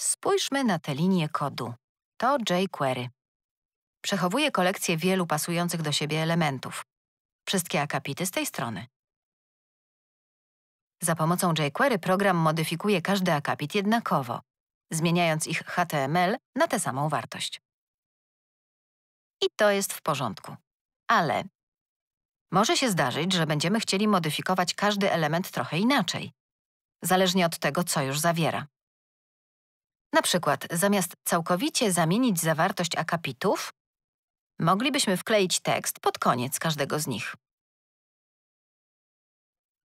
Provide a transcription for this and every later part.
Spójrzmy na tę linię kodu. To jQuery. Przechowuje kolekcję wielu pasujących do siebie elementów. Wszystkie akapity z tej strony. Za pomocą jQuery program modyfikuje każdy akapit jednakowo, zmieniając ich HTML na tę samą wartość. I to jest w porządku. Ale może się zdarzyć, że będziemy chcieli modyfikować każdy element trochę inaczej, zależnie od tego, co już zawiera. Na przykład, zamiast całkowicie zamienić zawartość akapitów, moglibyśmy wkleić tekst pod koniec każdego z nich.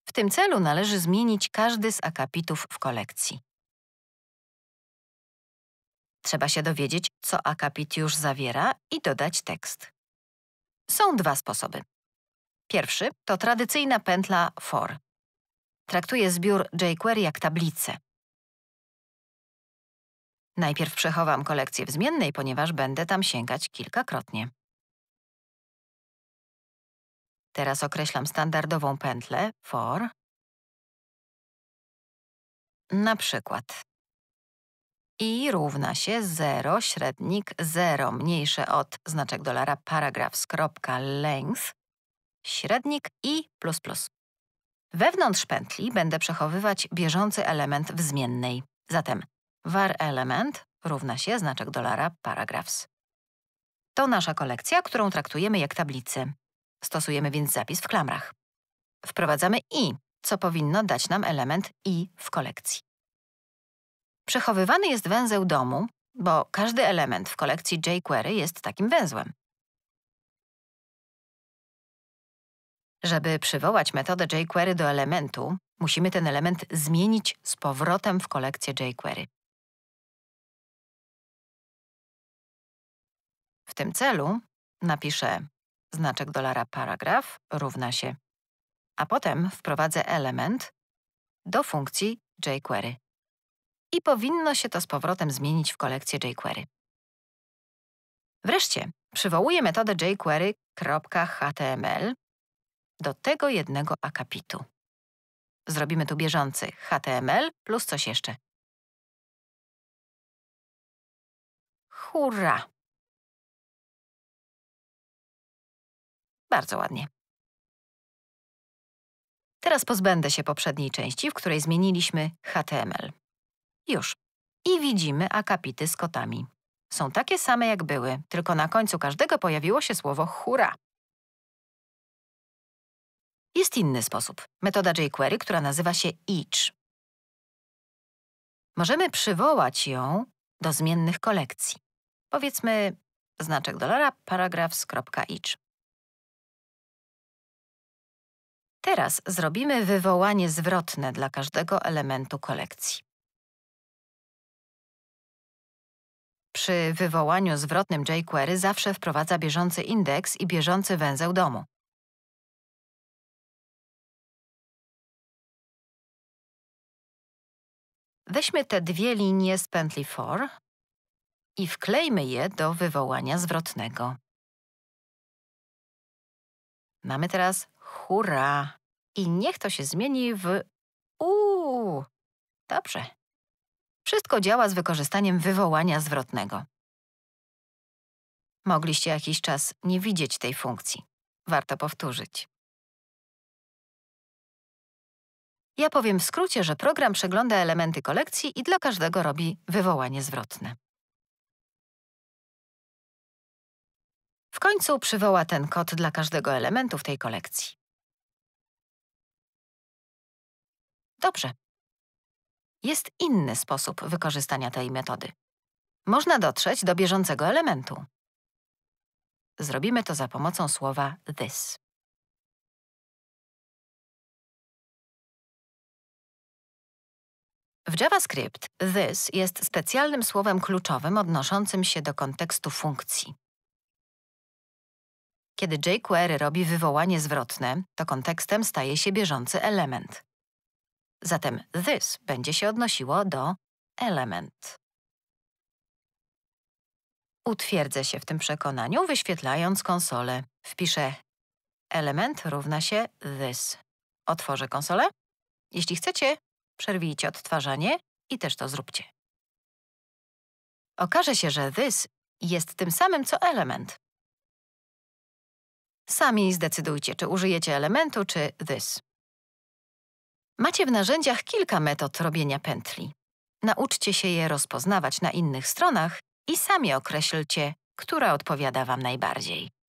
W tym celu należy zmienić każdy z akapitów w kolekcji. Trzeba się dowiedzieć, co akapit już zawiera i dodać tekst. Są dwa sposoby. Pierwszy to tradycyjna pętla for. Traktuje zbiór jQuery jak tablicę. Najpierw przechowam kolekcję w zmiennej, ponieważ będę tam sięgać kilkakrotnie. Teraz określam standardową pętlę for. Na przykład i równa się 0 średnik 0 mniejsze od znaczek dolara paragraf kropka length średnik i plus plus. Wewnątrz pętli będę przechowywać bieżący element w zmiennej. Zatem var element równa się znaczek dolara paragraphs. To nasza kolekcja, którą traktujemy jak tablicy. Stosujemy więc zapis w klamrach. Wprowadzamy i, co powinno dać nam element i w kolekcji. Przechowywany jest węzeł domu, bo każdy element w kolekcji jQuery jest takim węzłem. Żeby przywołać metodę jQuery do elementu, musimy ten element zmienić z powrotem w kolekcję jQuery. W tym celu napiszę znaczek dolara paragraf równa się, a potem wprowadzę element do funkcji jQuery. I powinno się to z powrotem zmienić w kolekcję jQuery. Wreszcie przywołuję metodę jQuery.html do tego jednego akapitu. Zrobimy tu bieżący HTML plus coś jeszcze. Hurra! Bardzo ładnie. Teraz pozbędę się poprzedniej części, w której zmieniliśmy HTML. Już. I widzimy akapity z kotami. Są takie same jak były, tylko na końcu każdego pojawiło się słowo hura. Jest inny sposób. Metoda jQuery, która nazywa się each. Możemy przywołać ją do zmiennych kolekcji. Powiedzmy znaczek dolara paragraphs.each. Teraz zrobimy wywołanie zwrotne dla każdego elementu kolekcji. Przy wywołaniu zwrotnym jQuery zawsze wprowadza bieżący indeks i bieżący węzeł domu. Weźmy te dwie linie z pętli for i wklejmy je do wywołania zwrotnego. Mamy teraz hurra. I niech to się zmieni w uuu. Dobrze. Wszystko działa z wykorzystaniem wywołania zwrotnego. Mogliście jakiś czas nie widzieć tej funkcji. Warto powtórzyć. Ja powiem w skrócie, że program przegląda elementy kolekcji i dla każdego robi wywołanie zwrotne. końcu przywoła ten kod dla każdego elementu w tej kolekcji. Dobrze. Jest inny sposób wykorzystania tej metody. Można dotrzeć do bieżącego elementu. Zrobimy to za pomocą słowa this. W JavaScript this jest specjalnym słowem kluczowym odnoszącym się do kontekstu funkcji. Kiedy jQuery robi wywołanie zwrotne, to kontekstem staje się bieżący element. Zatem this będzie się odnosiło do element. Utwierdzę się w tym przekonaniu, wyświetlając konsolę. Wpiszę element równa się this. Otworzę konsolę. Jeśli chcecie, przerwijcie odtwarzanie i też to zróbcie. Okaże się, że this jest tym samym co element, Sami zdecydujcie, czy użyjecie elementu, czy this. Macie w narzędziach kilka metod robienia pętli. Nauczcie się je rozpoznawać na innych stronach i sami określcie, która odpowiada Wam najbardziej.